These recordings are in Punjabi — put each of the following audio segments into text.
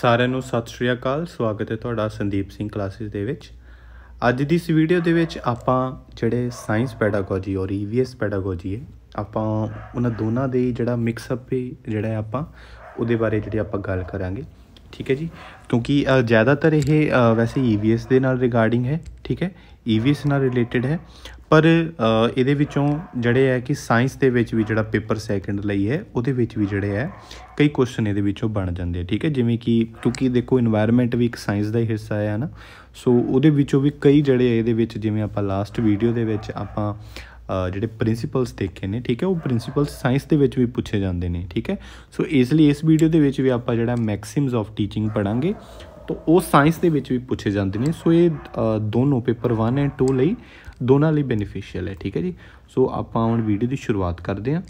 ਸਾਰਿਆਂ ਨੂੰ ਸਤਿ ਸ਼੍ਰੀ ਅਕਾਲ ਸਵਾਗਤ ਹੈ ਤੁਹਾਡਾ ਸੰਦੀਪ ਸਿੰਘ ਕਲਾਸਿਸ ਦੇ ਵਿੱਚ ਅੱਜ ਦੀ ਇਸ ਵੀਡੀਓ ਦੇ ਵਿੱਚ ਆਪਾਂ ਜਿਹੜੇ ਸਾਇੰਸ ਪੈਡਾਗੋਜੀ ਔਰ ਈਵੀਐਸ ਪੈਡਾਗੋਜੀ ਹੈ ਆਪਾਂ ਉਹਨਾਂ ਦੋਨਾਂ ਦੇ ਜਿਹੜਾ ਮਿਕਸ ਅਪ ਹੈ ਜਿਹੜਾ ਹੈ ਆਪਾਂ ਉਹਦੇ ਬਾਰੇ ਜਿਹੜੀ ਆਪਾਂ ਗੱਲ ਕਰਾਂਗੇ ਠੀਕ ਹੈ ਜੀ ਕਿਉਂਕਿ ਜ਼ਿਆਦਾਤਰ ਇਹ ਵੈਸੇ ਈਵੀਐਸ ਦੇ ਨਾਲ ਰਿਗਾਰਡਿੰਗ ਹੈ ਠੀਕ ਹੈ ਈਵੀਐਸ ਨਾਲ ਰਿਲੇਟਡ ਹੈ ਪਰ ਇਹਦੇ ਵਿੱਚੋਂ ਜਿਹੜੇ ਹੈ ਕਿ ਸਾਇੰਸ ਦੇ ਵਿੱਚ ਵੀ ਜਿਹੜਾ ਪੇਪਰ ਸੈਕੰਡ ਲਈ ਹੈ ਉਹਦੇ ਵਿੱਚ ਵੀ ਜਿਹੜੇ ਹੈ ਕਈ ਕੁਐਸਚਨ ਇਹਦੇ ਵਿੱਚੋਂ ਬਣ ਜਾਂਦੇ ਆ ਠੀਕ ਹੈ ਜਿਵੇਂ ਕਿ ਕਿਉਂਕਿ ਦੇਖੋ এনवायरमेंट ਵੀ ਇੱਕ ਸਾਇੰਸ ਦਾ ਹੀ ਹਿੱਸਾ ਹੈ ਨਾ ਸੋ ਉਹਦੇ ਵਿੱਚੋਂ ਵੀ ਕਈ ਜਿਹੜੇ ਇਹਦੇ ਵਿੱਚ ਜਿਵੇਂ ਆਪਾਂ ਲਾਸਟ ਵੀਡੀਓ ਦੇ ਵਿੱਚ ਆਪਾਂ ਜਿਹੜੇ ਪ੍ਰਿੰਸੀਪਲਸ ਦੇਖੇ ਨੇ ਠੀਕ ਹੈ ਉਹ ਪ੍ਰਿੰਸੀਪਲਸ ਸਾਇੰਸ ਦੇ ਵਿੱਚ ਵੀ ਪੁੱਛੇ ਜਾਂਦੇ ਨੇ ਠੀਕ ਹੈ ਸੋ ਇਸ ਲਈ ਇਸ ਵੀਡੀਓ ਦੇ ਵਿੱਚ ਵੀ ਆਪਾਂ ਜਿਹੜਾ ਮੈਕਸਿਮਸ ਆਫ ਟੀਚਿੰਗ ਪੜਾਂਗੇ ਤੋਂ ਉਹ ਸਾਇੰਸ ਦੇ ਵਿੱਚ ਵੀ ਪੁੱਛੇ ਜਾਂਦੇ ਨੇ ਸੋ ਇਹ ਦੋਨੋਂ ਪੇਪਰ 1 ਐਂਡ 2 ਲਈ ਦੋਨਾਂ ਲਈ ਬੈਨੀਫੀਸ਼ੀਅਲ ਹੈ ਠੀਕ ਹੈ ਜੀ ਸੋ ਆਪਾਂ ਹੁਣ ਵੀਡੀਓ ਦੀ ਸ਼ੁਰੂਆਤ ਕਰਦੇ ਹਾਂ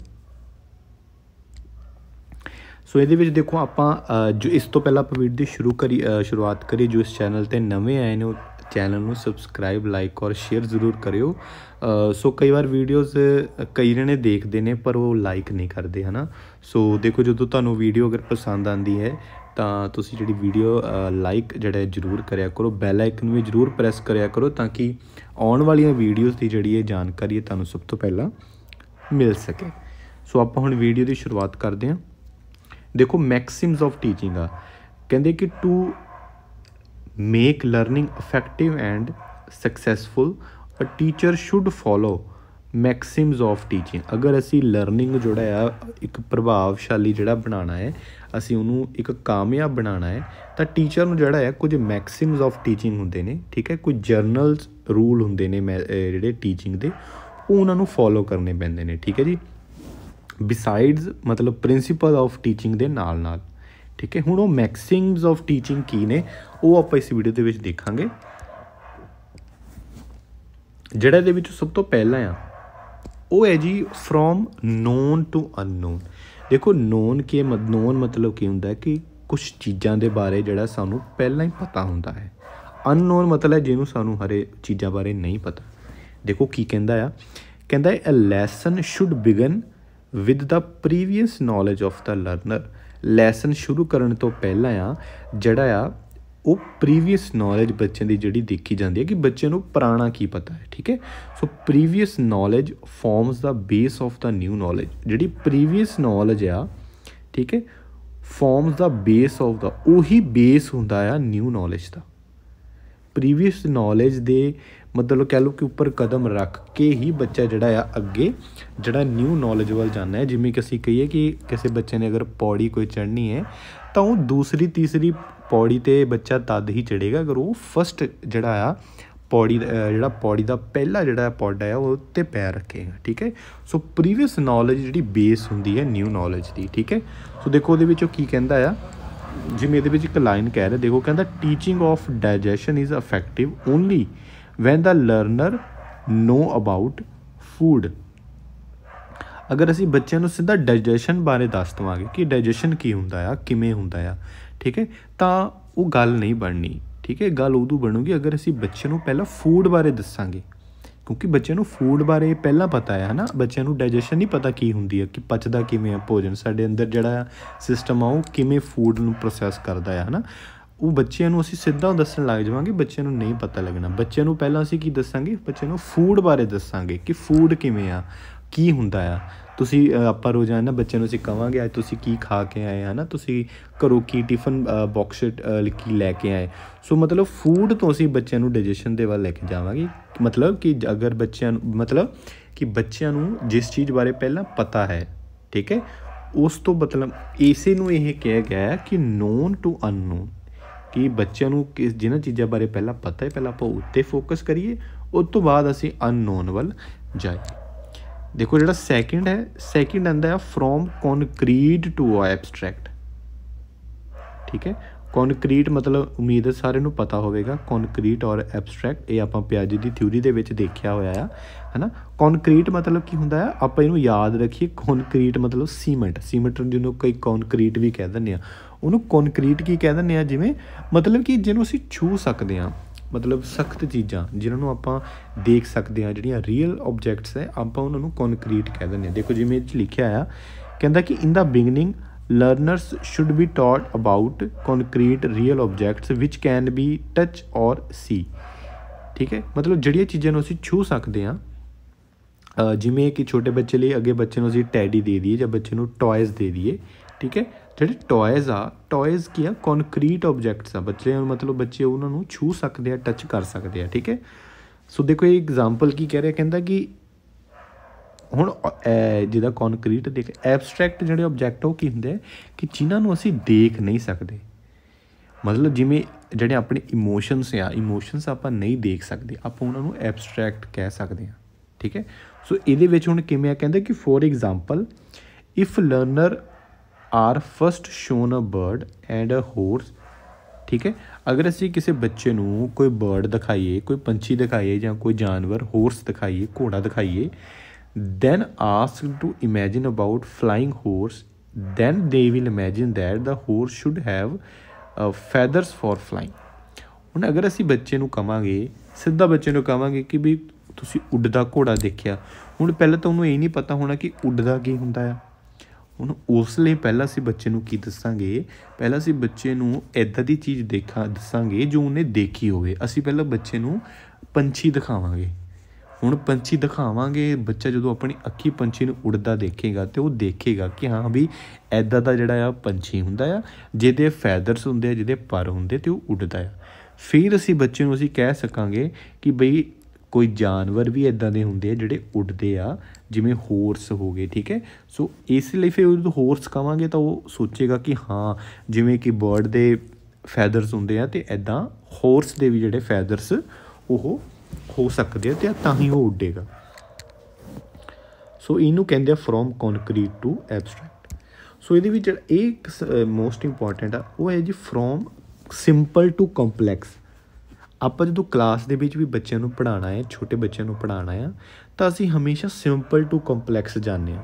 ਸੋ ਇਹਦੇ ਵਿੱਚ ਦੇਖੋ ਆਪਾਂ ਜੋ ਇਸ ਤੋਂ ਪਹਿਲਾਂ ਆਪਾਂ ਵੀਡੀਓ ਦੀ ਸ਼ੁਰੂ ਕਰੀ ਸ਼ੁਰੂਆਤ ਕਰੀ ਜੋ ਇਸ ਚੈਨਲ ਤੇ ਨਵੇਂ ਆਏ ਨੇ ਉਹ ਚੈਨਲ ਨੂੰ ਸਬਸਕ੍ਰਾਈਬ ਲਾਈਕ ਔਰ ਸ਼ੇਅਰ ਜ਼ਰੂਰ ਕਰਿਓ ਸੋ ਕਈ ਵਾਰ ਵੀਡੀਓਜ਼ ਕਈ ਜਣੇ ਦੇਖਦੇ ਨੇ ਪਰ ਉਹ ਲਾਈਕ ਨਹੀਂ ਕਰਦੇ ਹਨਾ ਸੋ ਦੇਖੋ ਜਦੋਂ ਤੁਹਾਨੂੰ ਵੀਡੀਓ ਅਗਰ ਪਸੰਦ ਆਂਦੀ ਹੈ ਤਾਂ ਤੁਸੀਂ ਜਿਹੜੀ ਵੀਡੀਓ ਲਾਈਕ ਜਿਹੜਾ ਜਰੂਰ ਕਰਿਆ ਕਰੋ ਬੈਲ ਆਈਕਨ ਵੀ ਜਰੂਰ ਪ੍ਰੈਸ ਕਰਿਆ ਕਰੋ ਤਾਂ ਕਿ ਆਉਣ ਵਾਲੀਆਂ ਵੀਡੀਓਜ਼ ਦੀ ਜਿਹੜੀ ਇਹ ਜਾਣਕਾਰੀ ਤੁਹਾਨੂੰ ਸਭ ਤੋਂ ਪਹਿਲਾਂ ਮਿਲ ਸਕੇ ਸੋ ਆਪਾਂ ਹੁਣ ਵੀਡੀਓ ਦੀ ਸ਼ੁਰੂਆਤ ਕਰਦੇ ਹਾਂ ਦੇਖੋ ਮੈਕਸਿਮਸ ਆਫ ਟੀਚਿੰਗ ਆ ਕਹਿੰਦੇ ਕਿ to make learning effective and successful a teacher should follow maxims of teaching ਅਗਰ ਅਸੀਂ ਲਰਨਿੰਗ ਜਿਹੜਾ ਆ ਇੱਕ ਪ੍ਰਭਾਵਸ਼ਾਲੀ ਜਿਹੜਾ ਬਣਾਉਣਾ ਹੈ ਅਸੀਂ ਉਹਨੂੰ ਇੱਕ ਕਾਮਯਾਬ ਬਣਾਉਣਾ ਹੈ ਤਾਂ ਟੀਚਰ ਨੂੰ ਜਿਹੜਾ ਹੈ ਕੁਝ ਮੈਕਸਿਮਸ ਆਫ ਟੀਚਿੰਗ ਹੁੰਦੇ ਨੇ ਠੀਕ ਹੈ ਕੁਝ ਜਰਨਲਸ ਰੂਲ ਹੁੰਦੇ ਨੇ ਜਿਹੜੇ ਟੀਚਿੰਗ ਦੇ ਉਹ ਉਹਨਾਂ ਨੂੰ ਫੋਲੋ ਕਰਨੇ ਪੈਂਦੇ ਨੇ ਠੀਕ ਹੈ ਜੀ ਬਿਸਾਈਡਸ ਮਤਲਬ ਪ੍ਰਿੰਸੀਪਲ ਆਫ ਟੀਚਿੰਗ ਦੇ ਨਾਲ ਨਾਲ ਠੀਕ ਹੈ ਹੁਣ ਉਹ ਮੈਕਸਿਮਸ ਆਫ ਟੀਚਿੰਗ ਕੀ ਨੇ ਉਹ ਆਪਾਂ ਇਸ ਵੀਡੀਓ ਦੇ ਵਿੱਚ ਦੇਖਾਂਗੇ ਜਿਹੜਾ ਇਹਦੇ ਵਿੱਚ ਸਭ ਤੋਂ ਪਹਿਲਾਂ ਆ ਉਹ ਹੈ ਜੀ ਫਰੋਮ ਨੋਨ ਟੂ ਅਨਨੋਨ ਦੇਖੋ ਨੋਨ ਕੀ ਨੋਨ ਮਤਲਬ ਕੀ ਹੁੰਦਾ ਹੈ ਕਿ ਕੁਝ ਚੀਜ਼ਾਂ ਦੇ ਬਾਰੇ ਜਿਹੜਾ ਸਾਨੂੰ ਪਹਿਲਾਂ ਹੀ ਪਤਾ ਹੁੰਦਾ ਹੈ ਅਨਨੋਨ ਮਤਲਬ ਜਿਹਨੂੰ ਸਾਨੂੰ ਹਰੇ ਚੀਜ਼ਾਂ ਬਾਰੇ ਨਹੀਂ ਪਤਾ ਦੇਖੋ ਕੀ ਕਹਿੰਦਾ ਆ ਕਹਿੰਦਾ ਹੈ a lesson should begin with the previous knowledge of the learner lesson ਸ਼ੁਰੂ ਕਰਨ ਤੋਂ ਪਹਿਲਾਂ ਆ ਜਿਹੜਾ ਆ ਉਹ ਪ੍ਰੀਵੀਅਸ ਨੌਲੇਜ ਬੱਚੇ ਦੀ ਜਿਹੜੀ ਦੇਖੀ ਜਾਂਦੀ ਹੈ ਕਿ ਬੱਚੇ ਨੂੰ ਪੁਰਾਣਾ ਕੀ ਪਤਾ ਹੈ ਠੀਕ ਹੈ so previous knowledge forms the base of the new knowledge ਜਿਹੜੀ ਪ੍ਰੀਵੀਅਸ ਨੌਲੇਜ ਆ ਠੀਕ ਹੈ forms the base of the ਉਹੀ ਬੇਸ ਹੁੰਦਾ ਆ ਨਿਊ ਨੌਲੇਜ ਦਾ ਪ੍ਰੀਵੀਅਸ ਨੌਲੇਜ ਦੇ ਮਤਲਬ ਕਹਿ ਲਓ ਕਿ ਉੱਪਰ ਕਦਮ ਰੱਖ ਕੇ ਹੀ ਬੱਚਾ ਜਿਹੜਾ ਆ ਅੱਗੇ ਜਿਹੜਾ ਨਿਊ ਨੌਲੇਜ ਵੱਲ ਜਾਂਦਾ ਹੈ ਜਿਵੇਂ ਕਿ ਅਸੀਂ ਕਹੀਏ ਕਿ ਕਿਸੇ ਬੱਚੇ ਨੇ ਅਗਰ ਪੌੜੀ ਕੋਈ ਚੜ੍ਹਨੀ ਹੈ ਤਾਂ ਉਹ ਦੂਸਰੀ ਤੀਸਰੀ ਪੌੜੀ ਤੇ ਬੱਚਾ ਤਦ ਹੀ ਚੜੇਗਾ ਅਗਰ ਉਹ ਫਸਟ ਜਿਹੜਾ ਆ ਪੌੜੀ ਜਿਹੜਾ ਪੌੜੀ ਦਾ ਪਹਿਲਾ ਜਿਹੜਾ ਪੌੜਾ ਹੈ ਉਹ ਉੱਤੇ ਪੈਰ ਰੱਖੇਗਾ ਠੀਕ ਹੈ ਸੋ ਪ੍ਰੀਵੀਅਸ ਨੌਲੇਜ ਜਿਹੜੀ ਬੇਸ ਹੁੰਦੀ ਹੈ ਨਿਊ ਨੌਲੇਜ ਦੀ ਠੀਕ ਹੈ ਸੋ ਦੇਖੋ ਉਹਦੇ ਵਿੱਚ ਉਹ ਕੀ ਕਹਿੰਦਾ ਆ ਜਿਵੇਂ ਇਹਦੇ ਵਿੱਚ ਇੱਕ ਲਾਈਨ ਕਹਿ ਰਿਹਾ ਦੇਖੋ ਕਹਿੰਦਾ teaching of digestion is effective only when the learner know about food ਅਗਰ ਅਸੀਂ ਬੱਚਿਆਂ ਨੂੰ ਸਿੱਧਾ ਡਾਈਜੈਸ਼ਨ ਬਾਰੇ ਦੱਸ ਦਵਾਂਗੇ ਕਿ ਡਾਈਜੈਸ਼ਨ ਕੀ ਹੁੰਦਾ ਆ ਕਿਵੇਂ ਹੁੰਦਾ ਆ ਠੀਕ ਹੈ ਤਾਂ ਉਹ ਗੱਲ ਨਹੀਂ ਬਣਨੀ ਠੀਕ ਹੈ ਗੱਲ ਉਦੋਂ ਬਣੂਗੀ ਅਗਰ ਅਸੀਂ ਬੱਚੇ ਨੂੰ ਪਹਿਲਾਂ ਫੂਡ ਬਾਰੇ ਦੱਸਾਂਗੇ ਕਿਉਂਕਿ ਬੱਚੇ ਨੂੰ ਫੂਡ ਬਾਰੇ ਪਹਿਲਾਂ ਪਤਾ ਹੈ ਹਨਾ ਬੱਚਿਆਂ ਨੂੰ ਡਾਈਜੈਸ਼ਨ ਨਹੀਂ ਪਤਾ ਕੀ ਹੁੰਦੀ ਹੈ ਕਿ ਪਚਦਾ ਕਿਵੇਂ ਆ ਭੋਜਨ ਸਾਡੇ ਅੰਦਰ ਜਿਹੜਾ ਸਿਸਟਮ ਆ ਉਹ ਕਿਵੇਂ ਫੂਡ ਨੂੰ ਪ੍ਰੋਸੈਸ ਕਰਦਾ ਹੈ ਹਨਾ ਉਹ ਬੱਚਿਆਂ ਨੂੰ ਅਸੀਂ ਸਿੱਧਾ ਦੱਸਣ ਲੱਗ ਜਾਵਾਂਗੇ ਬੱਚਿਆਂ ਨੂੰ ਨਹੀਂ ਪਤਾ ਲੱਗਣਾ ਬੱਚਿਆਂ ਨੂੰ ਪਹਿਲਾਂ ਅਸੀਂ ਕੀ ਦੱਸਾਂਗੇ ਬੱਚਿਆਂ ਨੂੰ ਫੂਡ ਬਾਰੇ ਦੱਸਾਂਗੇ ਕਿ ਫੂਡ ਕਿਵੇਂ ਆ ਕੀ ਹੁੰਦਾ ਆ ਤੁਸੀਂ ਆਪਾਂ ਰੋਜ਼ਾਨਾ ਬੱਚਿਆਂ ਨੂੰ ਅਸੀਂ ਕਵਾਂਗੇ ਅੱਜ ਤੁਸੀਂ ਕੀ ਖਾ ਕੇ ਆਏ ਹਨਾ ਤੁਸੀਂ ਘਰੋਂ ਕੀ ਟਿਫਨ ਬਾਕਸਟ ਕੀ ਲੈ ਕੇ ਆਏ ਸੋ ਮਤਲਬ ਫੂਡ ਤੋਂ ਅਸੀਂ ਬੱਚਿਆਂ ਨੂੰ ਡਾਈਜੈਸ਼ਨ ਦੇ ਵੱਲ ਲੈ ਕੇ ਜਾਵਾਂਗੇ ਮਤਲਬ ਕਿ ਅਗਰ ਬੱਚਿਆਂ ਨੂੰ ਮਤਲਬ ਕਿ ਬੱਚਿਆਂ ਨੂੰ ਜਿਸ ਚੀਜ਼ ਬਾਰੇ ਪਹਿਲਾਂ ਪਤਾ ਹੈ ਠੀਕ ਹੈ ਉਸ ਤੋਂ ਮਤਲਬ ਇਸੇ ਨੂੰ ਇਹ ਕਿਹਾ ਗਿਆ ਕਿ ਨੋਨ ਟੂ ਅਨਨੋਨ ਕਿ ਬੱਚਿਆਂ ਨੂੰ ਕਿਸ ਜਿਹਨਾਂ ਚੀਜ਼ਾਂ ਬਾਰੇ ਪਹਿਲਾਂ ਪਤਾ ਹੈ ਪਹਿਲਾਂ ਆਪਾਂ ਉੱਤੇ ਫੋਕਸ ਕਰੀਏ ਉਸ ਤੋਂ ਬਾਅਦ ਅਸੀਂ ਅਨਨੋਨ ਵੱਲ ਜਾਈਏ ਦੇਖੋ ਜਿਹੜਾ ਸੈਕਿੰਡ ਹੈ ਸੈਕਿੰਡ ਆਂਦਾ ਹੈ ਫਰੋਮ ਕੰਕਰੀਟ ਟੂ ਐਬਸਟ੍ਰੈਕਟ ਠੀਕ ਹੈ ਕੰਕਰੀਟ ਮਤਲਬ ਉਮੀਦ ਹੈ ਸਾਰਿਆਂ ਨੂੰ ਪਤਾ ਹੋਵੇਗਾ ਕੰਕਰੀਟ ਔਰ ਐਬਸਟ੍ਰੈਕਟ ਇਹ ਆਪਾਂ ਪਿਆਜੀ ਦੀ ਥਿਊਰੀ ਦੇ ਵਿੱਚ ਦੇਖਿਆ ਹੋਇਆ ਆ ਹਨਾ ਕੰਕਰੀਟ ਮਤਲਬ ਕੀ ਹੁੰਦਾ ਹੈ ਆਪਾਂ ਇਹਨੂੰ ਯਾਦ ਰੱਖੀਏ ਕੰਕਰੀਟ ਮਤਲਬ ਸੀਮੈਂਟ ਸੀਮੈਂਟ ਜਿਹਨੂੰ ਕਈ ਕੰਕਰੀਟ ਵੀ ਕਹਿ ਦਿੰਦੇ ਆ ਉਹਨੂੰ ਕੰਕਰੀਟ ਕੀ ਕਹਿ ਦਿੰਦੇ ਆ ਜਿਵੇਂ ਮਤਲਬ ਕਿ ਜਿਹਨੂੰ ਅਸੀਂ ਛੂ ਸਕਦੇ ਆ ਮਤਲਬ ਸਖਤ ਚੀਜ਼ਾਂ ਜਿਨ੍ਹਾਂ ਨੂੰ ਆਪਾਂ ਦੇਖ ਸਕਦੇ ਹਾਂ ਜਿਹੜੀਆਂ ਰੀਅਲ ਆਬਜੈਕਟਸ ਐ ਆਪਾਂ ਉਹਨਾਂ ਨੂੰ ਕੰਕਰੀਟ ਕਹਿ ਦਿੰਦੇ ਆ ਦੇਖੋ ਜਿਵੇਂ ਇਹ ਚ ਲਿਖਿਆ ਆ ਕਹਿੰਦਾ ਕਿ in the beginning learners should be taught about concrete real objects which can be touch or see ਠੀਕ ਹੈ ਮਤਲਬ ਜਿਹੜੀਆਂ ਚੀਜ਼ਾਂ ਨੂੰ ਅਸੀਂ ਛੂ ਸਕਦੇ ਹਾਂ ਜਿਵੇਂ ਕਿ ਛੋਟੇ ਬੱਚੇ ਲਈ ਅੱਗੇ ਬੱਚੇ ਨੂੰ ਅਸੀਂ ਟੈਡੀ ਦੇ ਦਈਏ ਜਾਂ ਬੱਚੇ ਨੂੰ ਟੌਇਜ਼ ਦੇ ਦਈਏ ਠੀਕ ਹੈ ਜਿਹੜੇ ਟੌਇਜ਼ ਆ ਟੌਇਜ਼ ਕੀ ਆ ਕੰਕਰੀਟ ਆਬਜੈਕਟਸ ਆ ਬੱਚੇ ਮਤਲਬ ਬੱਚੇ ਉਹਨਾਂ ਨੂੰ ਛੂ ਸਕਦੇ ਆ ਟੱਚ ਕਰ ਸਕਦੇ ਆ ਠੀਕ ਹੈ ਸੋ ਦੇਖੋ ਇਹ ਐਗਜ਼ਾਮਪਲ ਕੀ ਕਹਿ ਰਿਹਾ ਕਹਿੰਦਾ ਕਿ ਹੁਣ ਜਿਹਦਾ ਕੰਕਰੀਟ ਦੇਖ ਐਬਸਟ੍ਰੈਕਟ ਜਿਹੜੇ ਆਬਜੈਕਟ ਉਹ ਕੀ ਹੁੰਦੇ ਕਿ ਜਿਨ੍ਹਾਂ ਨੂੰ ਅਸੀਂ ਦੇਖ ਨਹੀਂ ਸਕਦੇ ਮਤਲਬ ਜਿਵੇਂ ਜਿਹੜੇ ਆਪਣੇ ਇਮੋਸ਼ਨਸ ਆ ਇਮੋਸ਼ਨਸ ਆਪਾਂ ਨਹੀਂ ਦੇਖ ਸਕਦੇ ਆਪਾਂ ਉਹਨਾਂ ਨੂੰ ਐਬਸਟ੍ਰੈਕਟ ਕਹਿ ਸਕਦੇ ਆ ਠੀਕ ਹੈ ਸੋ ਇਹਦੇ ਵਿੱਚ ਹੁਣ ਕਿਵੇਂ ਆ ਕਹਿੰਦੇ ਕਿ for example if learner are first shown a bird and a horse ਠੀਕ ਹੈ ਅਗਰ ਅਸੀਂ ਕਿਸੇ ਬੱਚੇ ਨੂੰ ਕੋਈ ਬਰਡ ਦਿਖਾਈਏ ਕੋਈ ਪੰਛੀ ਦਿਖਾਈਏ ਜਾਂ ਕੋਈ ਜਾਨਵਰ ਹੋਰਸ ਦਿਖਾਈਏ ਘੋੜਾ ਦਿਖਾਈਏ then ask to imagine about flying horse then they will imagine that the horse should have feathers for flying ਹੁਣ ਅਗਰ ਅਸੀਂ ਬੱਚੇ ਨੂੰ ਕਵਾਂਗੇ ਸਿੱਧਾ ਬੱਚੇ ਨੂੰ ਕਵਾਂਗੇ ਕਿ ਵੀ ਤੁਸੀਂ ਉੱਡਦਾ ਘੋੜਾ ਦੇਖਿਆ ਹੁਣ ਪਹਿਲਾਂ ਤਾਂ ਉਹਨੂੰ ਇਹ ਨਹੀਂ ਪਤਾ ਹੋਣਾ ਕਿ ਉੱਡਦਾ ਕੀ ਹੁੰਦਾ ਹੈ ਹੁਣ ਉਸ ਲਈ ਪਹਿਲਾਂ ਅਸੀਂ ਬੱਚੇ ਨੂੰ ਕੀ ਦੱਸਾਂਗੇ ਪਹਿਲਾਂ ਅਸੀਂ ਬੱਚੇ ਨੂੰ ਐਦਾਂ ਦੀ ਚੀਜ਼ ਦੇਖਾ ਦੱਸਾਂਗੇ ਜੋ ਉਹਨੇ ਦੇਖੀ ਹੋਵੇ ਅਸੀਂ ਪਹਿਲਾਂ ਬੱਚੇ ਨੂੰ ਪੰਛੀ ਦਿਖਾਵਾਂਗੇ ਹੁਣ ਪੰਛੀ ਦਿਖਾਵਾਂਗੇ ਬੱਚਾ ਜਦੋਂ ਆਪਣੀ ਅੱਖੀ ਪੰਛੀ ਨੂੰ ਉੜਦਾ ਦੇਖੇਗਾ ਤੇ ਉਹ ਦੇਖੇਗਾ ਕਿ ਹਾਂ ਵੀ ਐਦਾਂ ਦਾ ਜਿਹੜਾ ਆ ਪੰਛੀ ਹੁੰਦਾ ਆ ਜਿਹਦੇ ਫੈਦਰਸ ਹੁੰਦੇ ਆ ਜਿਹਦੇ ਪਰ ਹੁੰਦੇ ਤੇ ਉਹ ਉੱਡਦਾ ਆ ਫਿਰ ਅਸੀਂ ਬੱਚੇ ਨੂੰ ਅਸੀਂ ਕਹਿ ਸਕਾਂਗੇ ਕਿ ਬਈ ਕੋਈ ਜਾਨਵਰ ਵੀ ਇਦਾਂ ਦੇ ਹੁੰਦੇ ਆ ਜਿਹੜੇ ਉੱਡਦੇ ਆ ਜਿਵੇਂ ਹੋਰਸ ਹੋ ਗਏ ਠੀਕ ਹੈ ਸੋ ਇਸ ਲਈ ਫਿਰ ਉਹ ਹੋਰਸ ਕਵਾਂਗੇ ਤਾਂ ਉਹ ਸੋਚੇਗਾ ਕਿ ਹਾਂ ਜਿਵੇਂ ਕਿ ਬਰਡ ਦੇ ਫੈਦਰਸ ਹੁੰਦੇ ਆ ਤੇ ਇਦਾਂ ਹੋਰਸ ਦੇ ਵੀ ਜਿਹੜੇ ਫੈਦਰਸ ਉਹ ਹੋ ਸਕਦੇ ਆ ਤੇ ਤਾਂ ਹੀ ਉਹ ਉੱਡੇਗਾ ਸੋ ਇਹਨੂੰ ਕਹਿੰਦੇ ਆ from concrete to abstract so ਇਹਦੇ ਵਿੱਚ ਇੱਕ ਇਹ ਮੋਸਟ ਇੰਪੋਰਟੈਂਟ ਆ ਉਹ ਹੈ ਜੀ ਫਰੋਮ ਸਿੰਪਲ ਟੂ ਕੰਪਲੈਕਸ ਆਪਾਂ ਜਦੋਂ ਕਲਾਸ ਦੇ ਵਿੱਚ ਵੀ ਬੱਚਿਆਂ ਨੂੰ ਪੜਾਉਣਾ ਹੈ ਛੋਟੇ ਬੱਚਿਆਂ ਨੂੰ ਪੜਾਉਣਾ ਆ ਤਾਂ ਅਸੀਂ ਹਮੇਸ਼ਾ ਸਿੰਪਲ ਟੂ ਕੰਪਲੈਕਸ ਜਾਂਦੇ ਹਾਂ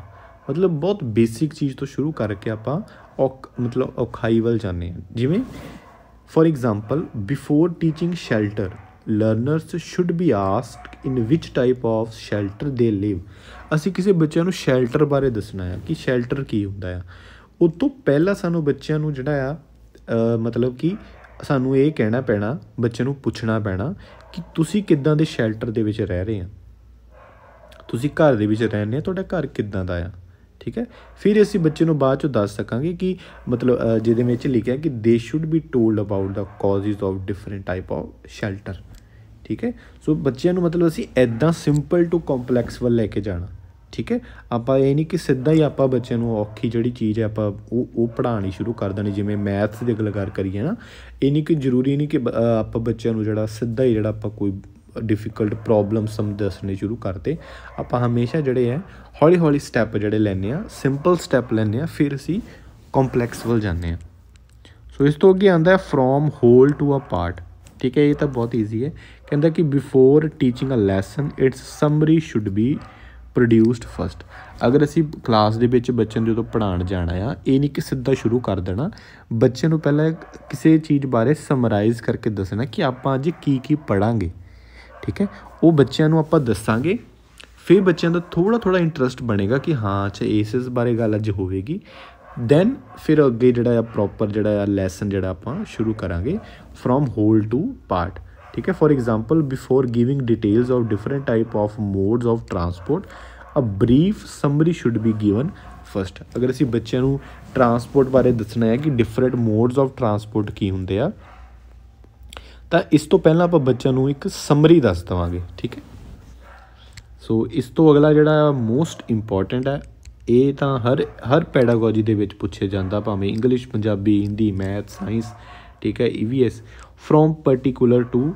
ਮਤਲਬ ਬਹੁਤ ਬੇਸਿਕ ਚੀਜ਼ ਤੋਂ ਸ਼ੁਰੂ ਕਰਕੇ ਆਪਾਂ ਔਕ ਮਤਲਬ ਔਖਾਈ ਵੱਲ ਜਾਂਦੇ ਹਾਂ ਜਿਵੇਂ for example before teaching shelter learners should be asked in which type of shelter they live ਅਸੀਂ ਕਿਸੇ ਬੱਚਿਆਂ ਨੂੰ ਸ਼ੈਲਟਰ ਬਾਰੇ ਦੱਸਣਾ ਹੈ ਕਿ ਸ਼ੈਲਟਰ ਕੀ ਹੁੰਦਾ ਹੈ ਉਸ ਤੋਂ ਪਹਿਲਾਂ ਸਾਨੂੰ ਬੱਚਿਆਂ ਨੂੰ ਜਿਹੜਾ ਆ ਮਤਲਬ ਕਿ ਸਾਨੂੰ ਇਹ ਕਹਿਣਾ ਪੈਣਾ ਬੱਚੇ ਨੂੰ ਪੁੱਛਣਾ ਪੈਣਾ ਕਿ ਤੁਸੀਂ ਕਿੱਦਾਂ ਦੇ ਸ਼ੈਲਟਰ ਦੇ ਵਿੱਚ ਰਹਿ ਰਹੇ ਆ ਤੁਸੀਂ ਘਰ ਦੇ ਵਿੱਚ ਰਹਿੰਦੇ ਆ ਤੁਹਾਡਾ ਘਰ ਕਿੱਦਾਂ ਦਾ ਆ ਠੀਕ ਹੈ ਫਿਰ ਅਸੀਂ ਬੱਚੇ ਨੂੰ ਬਾਅਦ ਚ ਦੱਸ ਸਕਾਂਗੇ ਕਿ ਮਤਲਬ ਜਿਹਦੇ ਵਿੱਚ ਲਿਖਿਆ ਕਿ they should be told about the causes of different type of shelter ਠੀਕ ਹੈ ਸੋ ਬੱਚਿਆਂ ਨੂੰ ਮਤਲਬ ਅਸੀਂ ਐਦਾਂ ਸਿੰਪਲ ਟੂ ਕੰਪਲੈਕਸ ਵੱਲ ਲੈ ਕੇ ਜਾਣਾ ਠੀਕ ਹੈ ਆਪਾਂ ਇਹ ਨਹੀਂ ਕਿ ਸਿੱਧਾ ਹੀ ਆਪਾਂ ਬੱਚਿਆਂ ਨੂੰ ਔਖੀ ਜਿਹੜੀ ਚੀਜ਼ ਹੈ ਆਪਾਂ ਉਹ ਉਹ ਪੜਾਣੀ ਸ਼ੁਰੂ ਕਰ ਦੇਣੀ ਜਿਵੇਂ ਮੈਥਸ ਦੀ ਗੱਲ ਕਰ ਕਰੀਏ ਨਾ ਇਹ ਨਹੀਂ ਕਿ ਜ਼ਰੂਰੀ ਨਹੀਂ ਕਿ ਆਪਾਂ ਬੱਚਿਆਂ ਨੂੰ ਜਿਹੜਾ ਸਿੱਧਾ ਹੀ ਜਿਹੜਾ ਆਪਾਂ ਕੋਈ ਡਿਫਿਕਲਟ ਪ੍ਰੋਬਲਮ ਸਮ ਦੱਸਣੇ ਸ਼ੁਰੂ ਕਰਦੇ ਆਪਾਂ ਹਮੇਸ਼ਾ ਜਿਹੜੇ ਹੈ ਹੌਲੀ ਹੌਲੀ ਸਟੈਪ ਜਿਹੜੇ ਲੈਣੇ ਆ ਸਿੰਪਲ ਸਟੈਪ ਲੈਣੇ ਆ ਫਿਰ ਅਸੀਂ ਕੰਪਲੈਕਸ ਵੱਲ ਜਾਂਦੇ ਆ ਸੋ ਇਸ ਤੋਂ ਅੱਗੇ ਆਂਦਾ ਹੈ from whole to a part ਠੀਕ ਹੈ ਇਹ ਤਾਂ ਬਹੁਤ ਈਜ਼ੀ ਹੈ ਕਹਿੰਦਾ ਕਿ before teaching a lesson its summary should be produced first ਅਗਰ ਅਸੀਂ ਕਲਾਸ ਦੇ ਵਿੱਚ ਬੱਚਿਆਂ ਨੂੰ ਜਦੋਂ ਪੜਾਉਣ ਜਾਣਾ ਆ ਇਹ ਨਹੀਂ ਕਿ ਸਿੱਧਾ ਸ਼ੁਰੂ ਕਰ ਦੇਣਾ ਬੱਚੇ ਨੂੰ ਪਹਿਲਾਂ ਕਿਸੇ ਚੀਜ਼ ਬਾਰੇ ਸਮਰਾਈਜ਼ ਕਰਕੇ ਦੱਸਣਾ ਕਿ ਆਪਾਂ ਅੱਜ ਕੀ ਕੀ ਪੜਾਂਗੇ ਠੀਕ ਹੈ ਉਹ ਬੱਚਿਆਂ ਨੂੰ ਆਪਾਂ ਦੱਸਾਂਗੇ ਫਿਰ ਬੱਚਿਆਂ ਦਾ ਥੋੜਾ ਥੋੜਾ ਇੰਟਰਸਟ ਬਣੇਗਾ ਕਿ ਹਾਂ ਅੱਛਾ ਇਸ ਇਸ ਬਾਰੇ ਗੱਲ ਅੱਜ ਹੋਵੇਗੀ ਦੈਨ ਫਿਰ ਅੱਗੇ ਜਿਹੜਾ ਆ ਪ੍ਰੋਪਰ ਜਿਹੜਾ ਆ ਲੈਸਨ ਜਿਹੜਾ ਆਪਾਂ ਸ਼ੁਰੂ ਕਰਾਂਗੇ ਫਰੋਮ ਹੋਲ ਟੂ ਪਾਰਟ ठीक है for example before giving details of different type of modes of transport a brief summary should be given first ਅਗਰ ਅਸੀਂ ਬੱਚਿਆਂ ਨੂੰ ਟਰਾਂਸਪੋਰਟ ਬਾਰੇ ਦੱਸਣਾ ਹੈ ਕਿ ਡਿਫਰੈਂਟ ਮੋਡਸ ਆਫ ਟਰਾਂਸਪੋਰਟ ਕੀ ਹੁੰਦੇ ਆ ਤਾਂ ਇਸ ਤੋਂ ਪਹਿਲਾਂ ਆਪਾਂ ਬੱਚਿਆਂ ਨੂੰ ਇੱਕ ਸਮਰੀ ਦੱਸ ਦਵਾਂਗੇ ਠੀਕ ਹੈ ਸੋ ਇਸ ਤੋਂ ਅਗਲਾ ਜਿਹੜਾ ਮੋਸਟ ਇੰਪੋਰਟੈਂਟ ਹੈ ਇਹ ਤਾਂ ਹਰ ਹਰ ਪੈਡਾਗੋਜੀ ਦੇ ਵਿੱਚ ਪੁੱਛਿਆ ਜਾਂਦਾ ਭਾਵੇਂ English Punjabi Hindi math science ਠੀਕ ਹੈ EVS from particular to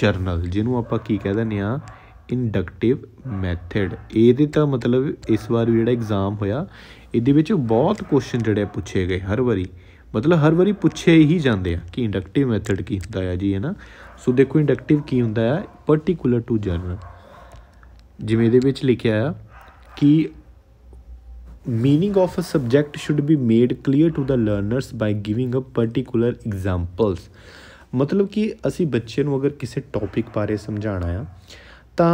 general ਜਿਹਨੂੰ ਆਪਾਂ ਕੀ ਕਹਿ ਦਿੰਦੇ ਆ ਇੰਡਕਟਿਵ ਮੈਥਡ ਇਹਦੇ ਤਾਂ ਮਤਲਬ ਇਸ ਵਾਰ ਵੀ ਜਿਹੜਾ ਐਗਜ਼ਾਮ ਹੋਇਆ ਇਹਦੇ ਵਿੱਚ ਬਹੁਤ ਕੁਐਸਚਨ ਜਿਹੜੇ ਪੁੱਛੇ ਗਏ ਹਰ ਵਾਰੀ ਮਤਲਬ ਹਰ ਵਾਰੀ ਪੁੱਛੇ ਹੀ ਜਾਂਦੇ ਆ ਕਿ ਇੰਡਕਟਿਵ ਮੈਥਡ ਕੀ ਹੁੰਦਾ ਆ ਜੀ ਹੈ ਸੋ ਦੇਖੋ ਇੰਡਕਟਿਵ ਕੀ ਹੁੰਦਾ ਆ ਪਾਰਟਿਕੂਲਰ ਟੂ ਜਰਨਲ ਜਿਵੇਂ ਇਹਦੇ ਵਿੱਚ ਲਿਖਿਆ ਆ ਕਿ meaning of a subject should be made clear to the learners by giving a particular examples ਮਤਲਬ ਕਿ ਅਸੀਂ ਬੱਚੇ ਨੂੰ ਅਗਰ ਕਿਸੇ ਟੌਪਿਕ ਬਾਰੇ ਸਮਝਾਣਾ ਆ ਤਾਂ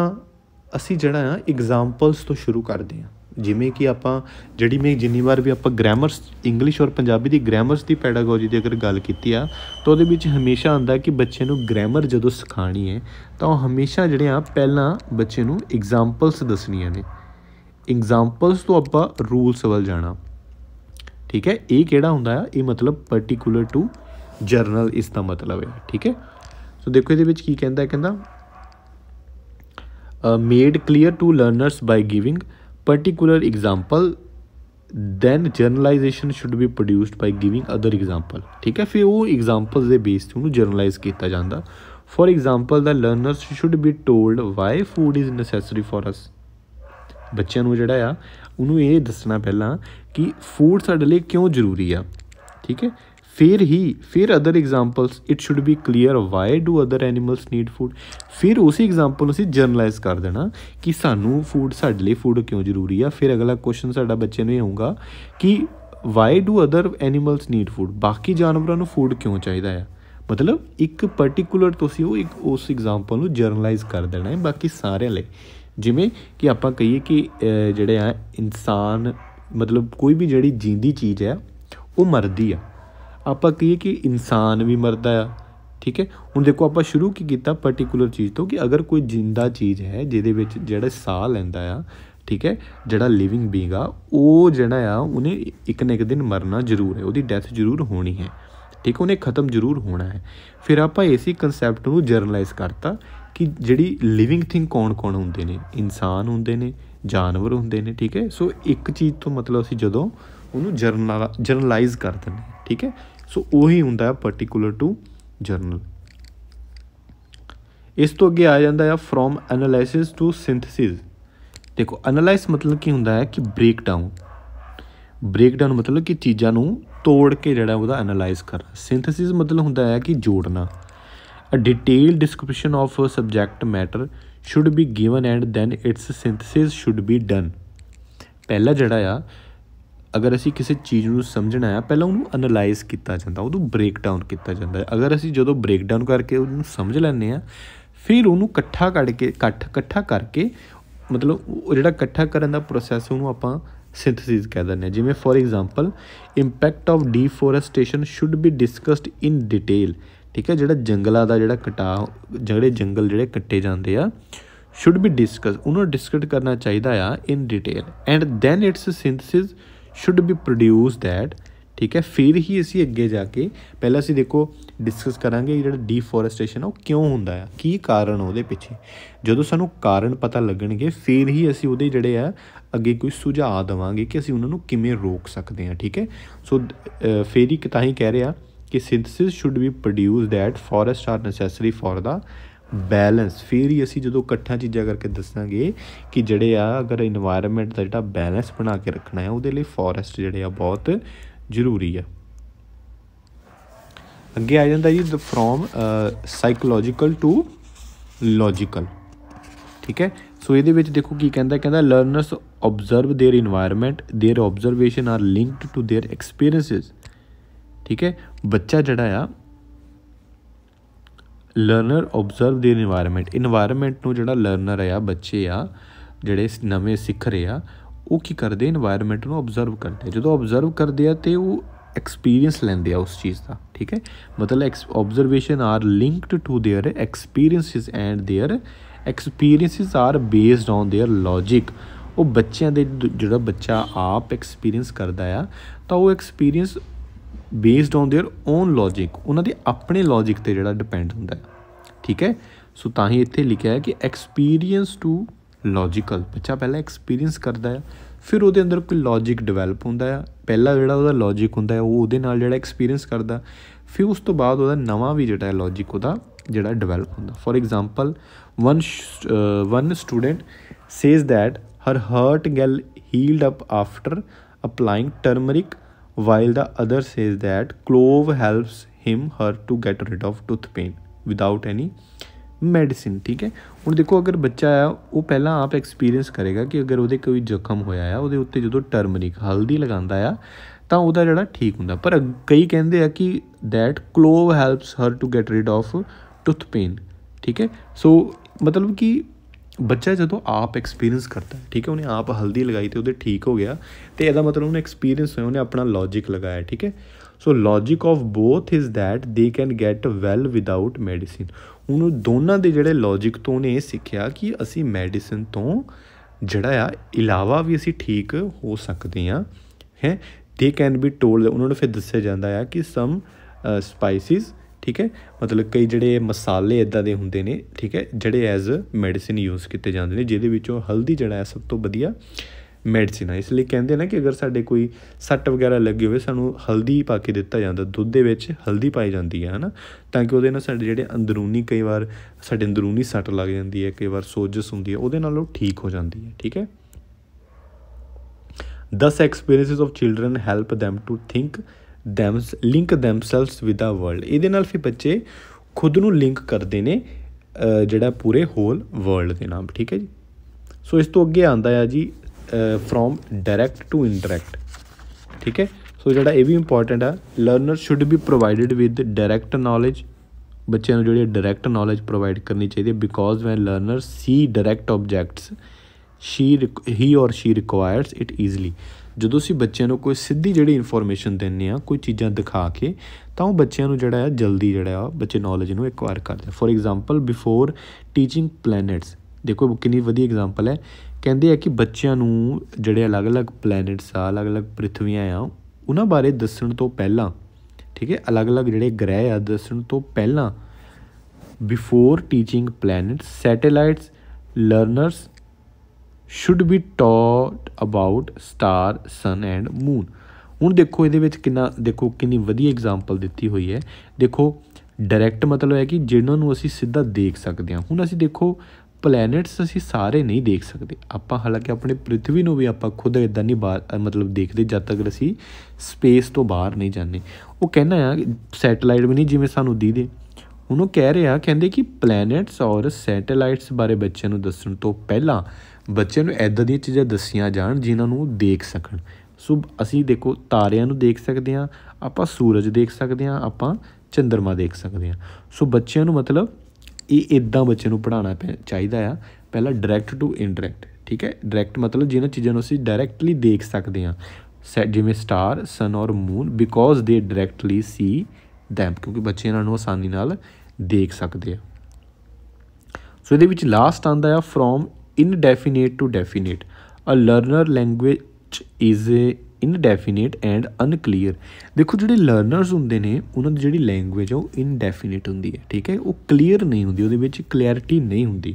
ਅਸੀਂ ਜਿਹੜਾ ਆ ਐਗਜ਼ਾਮਪਲਸ ਤੋਂ ਸ਼ੁਰੂ ਕਰਦੇ ਆ ਜਿਵੇਂ ਕਿ ਆਪਾਂ ਜਿਹੜੀ ਮੈਂ ਜਿੰਨੀ ਵਾਰ ਵੀ ਆਪਾਂ ਗ੍ਰਾਮਰਸ ਇੰਗਲਿਸ਼ ਔਰ ਪੰਜਾਬੀ ਦੀ ਗ੍ਰਾਮਰਸ ਦੀ ਪੈਡਾਗੋਜੀ ਦੀ ਅਗਰ ਗੱਲ ਕੀਤੀ ਆ ਤਾਂ ਉਹਦੇ ਵਿੱਚ ਹਮੇਸ਼ਾ ਆਂਦਾ ਕਿ ਬੱਚੇ ਨੂੰ ਗ੍ਰਾਮਰ ਜਦੋਂ ਸਿਖਾਣੀ ਹੈ ਤਾਂ ਉਹ ਹਮੇਸ਼ਾ ਜਿਹੜੇ ਆ ਪਹਿਲਾਂ ਬੱਚੇ ਨੂੰ ਐਗਜ਼ਾਮਪਲਸ ਦੱਸਣੀਆਂ ਨੇ ਐਗਜ਼ਾਮਪਲਸ ਤੋਂ ਆਪਾਂ ਰੂਲਸ ਵੱਲ ਜਾਣਾ ਠੀਕ ਹੈ ਇਹ ਕਿਹੜਾ ਹੁੰਦਾ ਆ ਇਹ ਮਤਲਬ ਪਾਰਟਿਕੂਲਰ ਟੂ ਜਰਨਲ ਇਸ ਦਾ ਮਤਲਬ ਹੈ ਠੀਕ ਹੈ ਸੋ ਦੇਖੋ ਇਹਦੇ ਵਿੱਚ ਕੀ ਕਹਿੰਦਾ ਹੈ ਕਹਿੰਦਾ made clear to learners by giving particular example then generalization should be produced by giving other example ਠੀਕ ਹੈ ਫਿਰ ਉਹ ਐਗਜ਼ਾਮਪਲ ਦੇ ਬੇਸ ਤੇ ਉਹਨੂੰ ਜਰਨਲਾਈਜ਼ ਕੀਤਾ ਜਾਂਦਾ for example the learners should be told why food is necessary for us ਬੱਚਿਆਂ ਨੂੰ ਜਿਹੜਾ ਆ ਉਹਨੂੰ ਇਹ ਦੱਸਣਾ ਪਹਿਲਾਂ ਕਿ ਫੂਡ ਸਾਡੇ ਲਈ ਕਿਉਂ ਜ਼ਰੂਰੀ ਆ ਠੀਕ ਹੈ ਫਿਰ ਹੀ ਫਿਰ other examples it should be clear why do other animals need food ਫਿਰ ਉਸੇ ਐਗਜ਼ਾਮਪਲ ਨੂੰ ਅਸੀਂ ਜਨਰਲਾਈਜ਼ ਕਰ ਦੇਣਾ ਕਿ ਸਾਨੂੰ ਫੂਡ ਸਾਡੇ ਲਈ ਫੂਡ ਕਿਉਂ ਜ਼ਰੂਰੀ ਆ ਫਿਰ ਅਗਲਾ ਕੁਐਸਚਨ ਸਾਡਾ ਬੱਚੇ ਨੂੰ ਇਹ ਹੋਊਗਾ ਕਿ why do other animals need food ਬਾਕੀ ਜਾਨਵਰਾਂ ਨੂੰ ਫੂਡ ਕਿਉਂ ਚਾਹੀਦਾ ਆ ਮਤਲਬ ਇੱਕ ਪਾਰਟਿਕੂਲਰ ਤੁਸੀਂ ਉਹ ਇੱਕ ਉਸ ਐਗਜ਼ਾਮਪਲ ਨੂੰ ਜਨਰਲਾਈਜ਼ ਕਰ ਦੇਣਾ ਹੈ ਬਾਕੀ ਸਾਰਿਆਂ ਲਈ ਜਿਵੇਂ ਕਿ ਆਪਾਂ ਕਹੀਏ ਕਿ ਜਿਹੜੇ ਆ ਇਨਸਾਨ ਮਤਲਬ ਕੋਈ ਵੀ ਜਿਹੜੀ ਜਿੰਦੀ ਚੀਜ਼ ਹੈ ਉਹ ਮਰਦੀ ਆ ਆਪਾਂ ਕਹੀਏ ਕਿ ਇਨਸਾਨ ਵੀ ਮਰਦਾ ਆ ਠੀਕ ਹੈ ਹੁਣ ਦੇਖੋ ਆਪਾਂ ਸ਼ੁਰੂ ਕੀ ਕੀਤਾ ਪਾਰਟਿਕੂਲਰ ਚੀਜ਼ ਤੋਂ ਕਿ ਅਗਰ ਕੋਈ ਜਿੰਦਾ ਚੀਜ਼ ਹੈ ਜਿਹਦੇ ਵਿੱਚ ਜਿਹੜਾ ਸਾਹ ਲੈਂਦਾ ਆ ਠੀਕ ਹੈ ਜਿਹੜਾ ਲਿਵਿੰਗ ਬੀਂਗ ਆ ਉਹ ਜਿਹੜਾ ਆ ਉਹਨੇ ਇੱਕ ਨਾ ਇੱਕ ਦਿਨ ਮਰਨਾ ਜ਼ਰੂਰ ਹੈ ਉਹਦੀ ਡੈਥ ਜ਼ਰੂਰ ਹੋਣੀ ਹੈ ਠੀਕ ਉਹਨੇ ਖਤਮ ਜ਼ਰੂਰ ਹੋਣਾ ਹੈ ਫਿਰ ਆਪਾਂ ਇਸੇ ਕਨਸੈਪਟ ਨੂੰ ਜਰਨਲਾਈਜ਼ ਕਰਤਾ ਕਿ ਜਿਹੜੀ ਲਿਵਿੰਗ ਥਿੰਗ ਕੌਣ-ਕੌਣ ਹੁੰਦੇ ਨੇ ਇਨਸਾਨ ਹੁੰਦੇ ਨੇ ਜਾਨਵਰ ਹੁੰਦੇ ਨੇ ਠੀਕ ਹੈ ਸੋ ਇੱਕ ਚੀਜ਼ ਤੋਂ ਮਤਲਬ ਅਸੀਂ ਜਦੋਂ ਉਹਨੂੰ ਜਰਨਲਾਈਜ਼ ਕਰ ਦਿੰਦੇ ਠੀਕ ਹੈ ਸੋ ਉਹੀ ਹੁੰਦਾ ਹੈ ਪਾਰਟਿਕੂਲਰ ਟੂ ਜਰਨਲ ਇਸ ਤੋਂ ਅੱਗੇ ਆ ਜਾਂਦਾ ਹੈ ਫਰੋਮ ਐਨਾਲਿਸਿਸ ਟੂ ਸਿੰਥੇਸਿਸ ਦੇਖੋ ਐਨਾਲਾਈਜ਼ ਮਤਲਬ ਕੀ ਹੁੰਦਾ ਹੈ ਕਿ ਬ੍ਰੇਕ ਡਾਊਨ ਬ੍ਰੇਕ ਡਾਊਨ ਮਤਲਬ ਕਿ ਚੀਜ਼ਾਂ ਨੂੰ ਤੋੜ ਕੇ ਜਿਹੜਾ ਉਹਦਾ ਐਨਾਲਾਈਜ਼ ਕਰਨਾ ਸਿੰਥੇਸਿਸ ਮਤਲਬ ਹੁੰਦਾ ਹੈ ਕਿ ਜੋੜਨਾ a detail description of subject matter should be given and then its synthesis should be done ਪਹਿਲਾ ਜਿਹੜਾ ਆ ਅਗਰ ਅਸੀਂ ਕਿਸੇ ਚੀਜ਼ ਨੂੰ ਸਮਝਣਾ ਹੈ ਪਹਿਲਾਂ ਉਹਨੂੰ ਅਨਲਾਈਜ਼ ਕੀਤਾ ਜਾਂਦਾ ਉਹਨੂੰ ਬ੍ਰੇਕਡਾਊਨ ਕੀਤਾ ਜਾਂਦਾ ਹੈ ਅਗਰ ਅਸੀਂ ਜਦੋਂ ਬ੍ਰੇਕਡਾਊਨ ਕਰਕੇ ਉਹਨੂੰ ਸਮਝ ਲੈਂਦੇ ਆ ਫਿਰ ਉਹਨੂੰ ਇਕੱਠਾ ਕੱਢ ਕੇ ਇਕੱਠ ਇਕੱਠਾ ਕਰਕੇ ਮਤਲਬ ਉਹ ਜਿਹੜਾ ਇਕੱਠਾ ਕਰਨ ਦਾ ਪ੍ਰੋਸੈਸ ਉਹਨੂੰ ਆਪਾਂ ਸਿੰਥੇਸਿਸ ਕਹਿ ਦਿੰਦੇ ਆ ਜਿਵੇਂ for example impact of deforestation should be discussed in detail ਠੀਕ ਹੈ ਜਿਹੜਾ ਜੰਗਲਾਂ ਦਾ ਜਿਹੜਾ ਕਟਾ ਜਿਹੜੇ ਜੰਗਲ ਜਿਹੜੇ ਕੱਟੇ ਜਾਂਦੇ ਆ ਸ਼ੁੱਡ ਬੀ ਡਿਸਕਸ ਉਹਨੂੰ ਡਿਸਕਸ ਕਰਨਾ ਚਾਹੀਦਾ ਆ in detail and then its synthesis should be produce that ਠੀਕ ਹੈ ਫਿਰ ਹੀ ਅਸੀਂ ਅੱਗੇ ਜਾ ਕੇ ਪਹਿਲਾਂ ਅਸੀਂ ਦੇਖੋ ਡਿਸਕਸ ਕਰਾਂਗੇ ਜਿਹੜਾ ਡੀਫੋਰੈਸਟੇਸ਼ਨ ਉਹ ਕਿਉਂ ਹੁੰਦਾ ਹੈ ਕੀ ਕਾਰਨ ਉਹਦੇ ਪਿੱਛੇ ਜਦੋਂ ਸਾਨੂੰ ਕਾਰਨ ਪਤਾ ਲੱਗਣਗੇ ਫਿਰ ਹੀ ਅਸੀਂ ਉਹਦੇ ਜਿਹੜੇ ਆ ਅੱਗੇ ਕੋਈ ਸੁਝਾਅ ਦਵਾਂਗੇ ਕਿ ਅਸੀਂ ਉਹਨਾਂ ਨੂੰ ਕਿਵੇਂ ਰੋਕ ਸਕਦੇ ਹਾਂ ਠੀਕ ਹੈ ਸੋ ਫੇਰ ਹੀ ਤਾਂ ਹੀ ਕਹਿ ਰਿਹਾ ਕਿ synthesis should be produce that forest are necessary for the balance ਫਿਰ ਹੀ ਅਸੀਂ ਜਦੋਂ ਇਕੱਠਾ ਚੀਜ਼ਾਂ ਕਰਕੇ ਦੱਸਾਂਗੇ ਕਿ ਜਿਹੜੇ ਆ ਅਗਰ এনवायरमेंट ਦਾ ਜਿਹੜਾ ਬੈਲੈਂਸ ਬਣਾ ਕੇ ਰੱਖਣਾ ਹੈ ਉਹਦੇ ਲਈ ਫੋਰੈਸਟ ਜਿਹੜੇ ਆ ਬਹੁਤ ਜ਼ਰੂਰੀ ਆ ਅੱਗੇ ਆ ਜਾਂਦਾ ਜੀ ਫਰੋਮ ਸਾਈਕੋਲੋਜੀਕਲ ਟੂ ਲੌਜੀਕਲ ਠੀਕ ਹੈ ਸੋ ਇਹਦੇ ਵਿੱਚ ਦੇਖੋ ਕੀ ਕਹਿੰਦਾ ਕਹਿੰਦਾ learners observe their environment their observation are linked to their experiences ਠੀਕ ਹੈ ਬੱਚਾ ਜਿਹੜਾ ਆ learner observe the environment environment ਨੂੰ ਜਿਹੜਾ ਲਰਨਰ ਆ ਬੱਚੇ ਆ ਜਿਹੜੇ ਨਵੇਂ ਸਿੱਖ ਰਹੇ ਆ ਉਹ ਕੀ ਕਰਦੇ এনवायरमेंट ਨੂੰ ਆਬਜ਼ਰਵ ਕਰਦੇ ਜਦੋਂ ਆਬਜ਼ਰਵ ਕਰਦੇ ਆ ਤੇ ਉਹ ਐਕਸਪੀਰੀਅੰਸ ਲੈਂਦੇ ਆ ਉਸ ਚੀਜ਼ ਦਾ ਠੀਕ ਹੈ ਮਤਲਬ observation are linked to their experiences and their experiences are based on their logic ਉਹ ਬੱਚਿਆਂ ਦੇ ਜਿਹੜਾ ਬੱਚਾ ਆਪ ਐਕਸਪੀਰੀਅੰਸ ਕਰਦਾ ਆ ਤਾਂ ਉਹ experience based on their own logic ਉਹਨਾਂ ਦੇ ਆਪਣੇ ਲੌਜੀਕ ਤੇ ਜਿਹੜਾ ਡਿਪੈਂਡ ਹੁੰਦਾ ਠੀਕ ਹੈ ਸੋ ਤਾਂ ਹੀ ਇੱਥੇ ਲਿਖਿਆ ਹੈ ਕਿ ਐਕਸਪੀਰੀਅੰਸ ਟੂ ਲੌਜੀਕਲ ਬੱਚਾ ਪਹਿਲਾਂ ਐਕਸਪੀਰੀਅੰਸ ਕਰਦਾ ਹੈ ਫਿਰ ਉਹਦੇ ਅੰਦਰ ਕੋਈ ਲੌਜੀਕ ਡਿਵੈਲਪ ਹੁੰਦਾ ਹੈ ਪਹਿਲਾ ਜਿਹੜਾ ਉਹਦਾ ਲੌਜੀਕ ਹੁੰਦਾ ਹੈ ਉਹ ਉਹਦੇ ਨਾਲ ਜਿਹੜਾ ਐਕਸਪੀਰੀਅੰਸ ਕਰਦਾ ਫਿਰ ਉਸ ਤੋਂ ਬਾਅਦ ਉਹਦਾ ਨਵਾਂ ਵੀ ਜਿਹੜਾ ਹੈ ਲੌਜੀਕ ਉਹਦਾ ਜਿਹੜਾ ਡਿਵੈਲਪ ਹੁੰਦਾ for example one one student says that her hurt gel healed up after applying turmeric while the other says that clove helps him her to get rid of tooth pain without any medicine ਠੀਕ ਹੈ ਹੁਣ ਦੇਖੋ ਅਗਰ ਬੱਚਾ ਆ ਉਹ ਪਹਿਲਾਂ ਆਪ ਐਕਸਪੀਰੀਅੰਸ ਕਰੇਗਾ ਕਿ ਅਗਰ ਉਹਦੇ ਕੋਈ ਜ਼ਖਮ ਹੋਇਆ ਆ ਉਹਦੇ ਉੱਤੇ ਜਦੋਂ ਟਰਮਰਿਕ ਹਲਦੀ ਲਗਾਉਂਦਾ ਆ ਤਾਂ ਉਹਦਾ ਜਿਹੜਾ ਠੀਕ ਹੁੰਦਾ ਪਰ ਕਈ ਕਹਿੰਦੇ ਆ ਕਿ that clove helps her to get rid of tooth pain ਠੀਕ ਹੈ ਸੋ ਮਤਲਬ ਕਿ ਬੱਚਾ ਜਦੋਂ ਆਪ ਐਕਸਪੀਰੀਅੰਸ ਕਰਦਾ ਠੀਕ ਹੈ ਉਹਨੇ ਆਪ ਹਲਦੀ ਲਗਾਈ ਤੇ ਉਹਦੇ ਠੀਕ ਹੋ ਗਿਆ ਤੇ ਇਹਦਾ ਮਤਲਬ ਉਹਨੇ ਐਕਸਪੀਰੀਅੰਸ ਹੋਇਆ ਉਹਨੇ ਆਪਣਾ ਲੌਜੀਕ ਲਗਾਇਆ ਠੀਕ ਹੈ so logic of both is that they can get well without medicine ਉਹਨੂੰ ਦੋਨਾਂ ਦੇ ਜਿਹੜੇ ਲੌਜੀਕ ਤੋਂ ਇਹ ਸਿੱਖਿਆ ਕਿ ਅਸੀਂ ਮੈਡੀਸਿਨ ਤੋਂ ਜਿਹੜਾ ਆ ਇਲਾਵਾ ਵੀ ਅਸੀਂ ਠੀਕ ਹੋ ਸਕਦੇ ਆ ਹੈ ਦੇ ਕੈਨ ਬੀ ਟੋਲਡ ਉਹਨਾਂ ਨੂੰ ਫਿਰ ਦੱਸਿਆ ਜਾਂਦਾ ਆ ਕਿ ਸਮ ਸਪਾਈਸਿਸ ਠੀਕ ਹੈ ਮਤਲਬ ਕਈ ਜਿਹੜੇ ਮਸਾਲੇ ਇਦਾਂ ਦੇ ਹੁੰਦੇ ਨੇ ਠੀਕ ਹੈ ਜਿਹੜੇ ਐਜ਼ ਮੈਡੀਸਿਨ ਯੂਜ਼ ਕੀਤੇ ਜਾਂਦੇ ਨੇ ਜਿਹਦੇ ਵਿੱਚੋਂ ਹਲਦੀ ਜਿਹੜਾ ਹੈ ਸਭ ਤੋਂ ਵਧੀਆ ਮੈਡੀਸਿਨ ਹੈ ਇਸ ਲਈ ਕਹਿੰਦੇ ਨੇ ਕਿ ਅਗਰ ਸਾਡੇ ਕੋਈ ਸੱਟ ਵਗੈਰਾ ਲੱਗੀ ਹੋਵੇ ਸਾਨੂੰ ਹਲਦੀ ਪਾ ਕੇ ਦਿੱਤਾ ਜਾਂਦਾ ਦੁੱਧ ਦੇ ਵਿੱਚ ਹਲਦੀ ਪਾਈ ਜਾਂਦੀ ਹੈ ਹਨਾ ਤਾਂ ਕਿ ਉਹਦੇ ਨਾਲ ਸਾਡੇ ਜਿਹੜੇ ਅੰਦਰੂਨੀ ਕਈ ਵਾਰ ਸਾਡੇ ਅੰਦਰੂਨੀ ਸੱਟ ਲੱਗ ਜਾਂਦੀ ਹੈ ਕਈ ਵਾਰ ਸੋਜਸ ਹੁੰਦੀ ਹੈ ਉਹਦੇ ਨਾਲ ਉਹ ਠੀਕ ਹੋ ਜਾਂਦੀ ਹੈ ਠੀਕ ਹੈ 10 experiences of children help them to think them link themselves with the world ਇਹਦੇ ਨਾਲ ਫਿਰ ਬੱਚੇ ਖੁਦ ਨੂੰ ਲਿੰਕ ਕਰਦੇ ਨੇ ਜਿਹੜਾ ਪੂਰੇ ਹੋਲ ਵਰਲਡ ਦੇ ਨਾਲ ਠੀਕ ਹੈ ਜੀ ਸੋ ਇਸ ਤੋਂ ਅੱਗੇ ਆਂਦਾ ਆ ਜੀ ਫਰੋਮ ਡਾਇਰੈਕਟ ਟੂ ਇਨਡਾਇਰੈਕਟ ਠੀਕ ਹੈ ਸੋ ਜਿਹੜਾ ਇਹ ਵੀ ਇੰਪੋਰਟੈਂਟ ਆ learner should be provided with direct knowledge ਬੱਚਿਆਂ ਨੂੰ ਜਿਹੜੀ ਡਾਇਰੈਕਟ ਨੌਲੇਜ ਪ੍ਰੋਵਾਈਡ ਕਰਨੀ ਚਾਹੀਦੀ ਹੈ because when learner see direct objects she he or she requires it easily ਜਦੋਂ ਅਸੀਂ ਬੱਚਿਆਂ ਨੂੰ ਕੋਈ ਸਿੱਧੀ ਜਿਹੜੀ ਇਨਫੋਰਮੇਸ਼ਨ ਦਿੰਨੇ ਆ ਕੋਈ ਚੀਜ਼ਾਂ ਦਿਖਾ ਕੇ ਤਾਂ ਉਹ ਬੱਚਿਆਂ ਨੂੰ ਜਿਹੜਾ ਆ ਜਲਦੀ ਜਿਹੜਾ ਆ ਬੱਚੇ ਨੌਲੇਜ ਨੂੰ ਐਕਵਾਇਰ ਕਰਦੇ for example before teaching planets ਦੇਖੋ ਕਿੰਨੀ ਵਧੀਆ ਐਗਜ਼ਾਮਪਲ ਹੈ ਕਹਿੰਦੇ ਆ ਕਿ ਬੱਚਿਆਂ ਨੂੰ ਜਿਹੜੇ ਅਲੱਗ-ਅਲੱਗ ਪਲੈਨਟਸ ਆ ਅਲੱਗ-ਅਲੱਗ ਪ੍ਰithviਆਂ ਆ ਉਹਨਾਂ ਬਾਰੇ ਦੱਸਣ ਤੋਂ ਪਹਿਲਾਂ ਠੀਕ ਹੈ ਅਲੱਗ-ਅਲੱਗ ਜਿਹੜੇ ਗ੍ਰਹਿ ਆ ਦੱਸਣ ਤੋਂ ਪਹਿਲਾਂ before teaching planets satellites learners should be taught about star sun and moon ਹੁਣ ਦੇਖੋ ਇਹਦੇ ਵਿੱਚ ਕਿੰਨਾ ਦੇਖੋ ਕਿੰਨੀ ਵਧੀਆ ਐਗਜ਼ਾਮਪਲ ਦਿੱਤੀ ਹੋਈ ਹੈ ਦੇਖੋ ਡਾਇਰੈਕਟ ਮਤਲਬ ਹੈ ਕਿ ਜਿਹਨਾਂ ਨੂੰ ਅਸੀਂ ਸਿੱਧਾ ਦੇਖ ਸਕਦੇ ਹਾਂ ਹੁਣ ਅਸੀਂ ਦੇਖੋ ਪਲੈਨਟਸ ਅਸੀਂ ਸਾਰੇ ਨਹੀਂ ਦੇਖ ਸਕਦੇ ਆਪਾਂ ਹਾਲਾਂਕਿ ਆਪਣੇ ਪ੍ਰithvi ਨੂੰ ਵੀ ਆਪਾਂ ਖੁਦ ਇਦਾਂ ਨਹੀਂ ਬਾਹਰ ਮਤਲਬ ਦੇਖਦੇ ਜਦ ਤੱਕ ਅਸੀਂ ਸਪੇਸ ਤੋਂ ਬਾਹਰ ਨਹੀਂ ਜਾਂਦੇ ਉਹ ਕਹਿੰਦਾ ਹੈ ਕਿ ਸੈਟੇਲਾਈਟ ਵੀ ਨਹੀਂ ਜਿਵੇਂ ਸਾਨੂੰ ਦੀਦੇ ਹੁਣ ਉਹ ਕਹਿ ਰਿਹਾ ਕਹਿੰਦੇ ਕਿ ਪਲੈਨਟਸ ਔਰ ਸੈਟੇਲਾਈਟਸ ਬਾਰੇ ਬੱਚਿਆਂ ਨੂੰ ਦੱਸਣ ਤੋਂ ਪਹਿਲਾਂ ਬੱਚਿਆਂ ਨੂੰ ਐਦਾਂ ਦੀਆਂ ਚੀਜ਼ਾਂ ਦੱਸੀਆਂ ਜਾਣ ਜਿਨ੍ਹਾਂ ਨੂੰ ਉਹ ਦੇਖ ਸਕਣ ਸੋ ਅਸੀਂ ਦੇਖੋ ਤਾਰਿਆਂ ਨੂੰ ਦੇਖ ਸਕਦੇ ਹਾਂ ਆਪਾਂ ਸੂਰਜ ਦੇਖ ਸਕਦੇ ਹਾਂ ਆਪਾਂ ਚੰਦਰਮਾ ਦੇਖ ਸਕਦੇ ਹਾਂ ਸੋ ਬੱਚਿਆਂ ਨੂੰ ਮਤਲਬ ਇਹ ਇਦਾਂ ਬੱਚੇ ਨੂੰ ਪੜਾਉਣਾ ਚਾਹੀਦਾ ਆ ਪਹਿਲਾਂ ਡਾਇਰੈਕਟ ਟੂ ਇਨਡਾਇਰੈਕਟ ਠੀਕ ਹੈ ਡਾਇਰੈਕਟ ਮਤਲਬ ਜਿਨ੍ਹਾਂ ਚੀਜ਼ਾਂ ਨੂੰ ਅਸੀਂ ਡਾਇਰੈਕਟਲੀ ਦੇਖ ਸਕਦੇ ਹਾਂ ਜਿਵੇਂ ਸਟਾਰ ਸਨ ਔਰ moon because they directly see them ਕਿਉਂਕਿ ਬੱਚੇ ਇਹਨਾਂ ਨੂੰ ਆਸਾਨੀ ਨਾਲ ਦੇਖ ਸਕਦੇ ਆ ਸੋ ਇਹਦੇ ਵਿੱਚ ਲਾਸਟ ਆਂਦਾ ਆ from indefinite to definite a learner language is a indefinite and unclear ਦੇਖੋ ਜਿਹੜੇ ਲਰਨਰਸ ਹੁੰਦੇ ਨੇ ਉਹਨਾਂ ਦੀ ਜਿਹੜੀ ਲੈਂਗੁਏਜ ਆ ਉਹ ਇਨਡੈਫੀਨਿਟ ਹੁੰਦੀ ਹੈ ਠੀਕ ਹੈ ਉਹ ਕਲੀਅਰ ਨਹੀਂ ਹੁੰਦੀ ਉਹਦੇ ਵਿੱਚ ਕਲੈਰਿਟੀ ਨਹੀਂ ਹੁੰਦੀ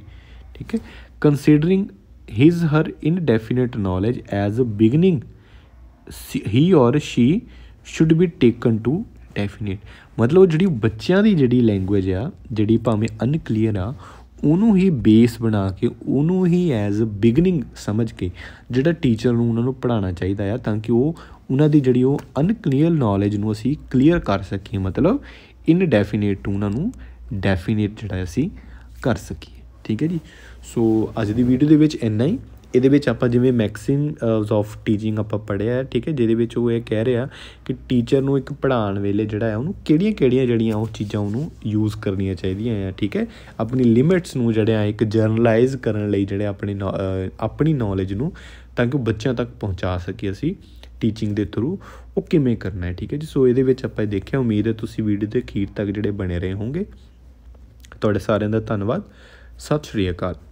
ਠੀਕ ਹੈ considering his her indefinite knowledge as a beginning ਹੀ or she should be taken to definite ਮਤਲਬ ਜਿਹੜੀ ਬੱਚਿਆਂ ਦੀ ਜਿਹੜੀ ਲੈਂਗੁਏਜ ਆ ਜਿਹੜੀ ਭਾਵੇਂ ਅਨਕਲੀਅਰ ਆ ਉਹਨੂੰ ਹੀ ਬੇਸ ਬਣਾ ਕੇ ਉਹਨੂੰ ਹੀ ਐਜ਼ ਅ ਬਿਗਨਿੰਗ ਸਮਝ ਕੇ ਜਿਹੜਾ ਟੀਚਰ ਨੂੰ ਉਹਨਾਂ ਨੂੰ ਪੜਾਉਣਾ ਚਾਹੀਦਾ ਆ ਤਾਂ ਕਿ ਉਹ ਉਹਨਾਂ ਦੀ ਜਿਹੜੀ ਉਹ ਅਨਕਲੀਅਰ ਨੌਲੇਜ ਨੂੰ ਅਸੀਂ ਕਲੀਅਰ ਕਰ ਸਕੀਏ ਮਤਲਬ ਇਨਡੈਫੀਨੇਟ ਉਹਨਾਂ ਨੂੰ ਡੈਫੀਨਿਟ ਜਿਹੜਾ ਅਸੀਂ ਕਰ ਸਕੀਏ ਠੀਕ ਹੈ ਜੀ ਸੋ ਅੱਜ ਦੀ ਵੀਡੀਓ ਦੇ ਵਿੱਚ ਇੰਨਾ ਹੀ ਇਹਦੇ ਵਿੱਚ ਆਪਾਂ ਜਿਵੇਂ ਮੈਕਸਿਮ ਆਫ ਟੀਚਿੰਗ ਆਪਾਂ ਪੜਿਆ ਠੀਕ ਹੈ ਜਿਹਦੇ ਵਿੱਚ ਉਹ ਇਹ ਕਹਿ ਰਿਹਾ ਕਿ ਟੀਚਰ ਨੂੰ ਇੱਕ ਪੜਾਉਣ ਵੇਲੇ ਜਿਹੜਾ ਹੈ ਉਹਨੂੰ ਕਿਹੜੀਆਂ-ਕਿਹੜੀਆਂ ਜਿਹੜੀਆਂ ਉਹ ਚੀਜ਼ਾਂ ਉਹਨੂੰ ਯੂਜ਼ ਕਰਨੀਆਂ ਚਾਹੀਦੀਆਂ ਆ ਠੀਕ ਹੈ ਆਪਣੀ ਲਿਮਿਟਸ ਨੂੰ ਜਿਹੜਿਆ ਇੱਕ ਜਰਨਲਾਈਜ਼ ਕਰਨ ਲਈ ਜਿਹੜੇ ਆਪਣੇ ਆਪਣੀ ਨੌਲੇਜ ਨੂੰ ਤਾਂ ਕਿ ਉਹ ਬੱਚਿਆਂ ਤੱਕ ਪਹੁੰਚਾ ਸਕੀ ਅਸੀਂ ਟੀਚਿੰਗ ਦੇ ਥਰੂ ਉਹ ਕਿਵੇਂ ਕਰਨਾ ਹੈ ਠੀਕ ਹੈ ਜੀ ਸੋ ਇਹਦੇ ਵਿੱਚ ਆਪਾਂ ਇਹ ਦੇਖਿਆ ਉਮੀਦ ਹੈ ਤੁਸੀਂ ਵੀਡੀਓ ਦੇ ਅਖੀਰ ਤੱਕ ਜਿਹੜੇ ਬਣੇ ਰਹੇ ਹੋਵੋਗੇ ਤੁਹਾਡੇ ਸਾਰਿਆਂ ਦਾ ਧੰਨਵਾਦ ਸਤਿ ਸ਼੍ਰੀ ਅਕਾਲ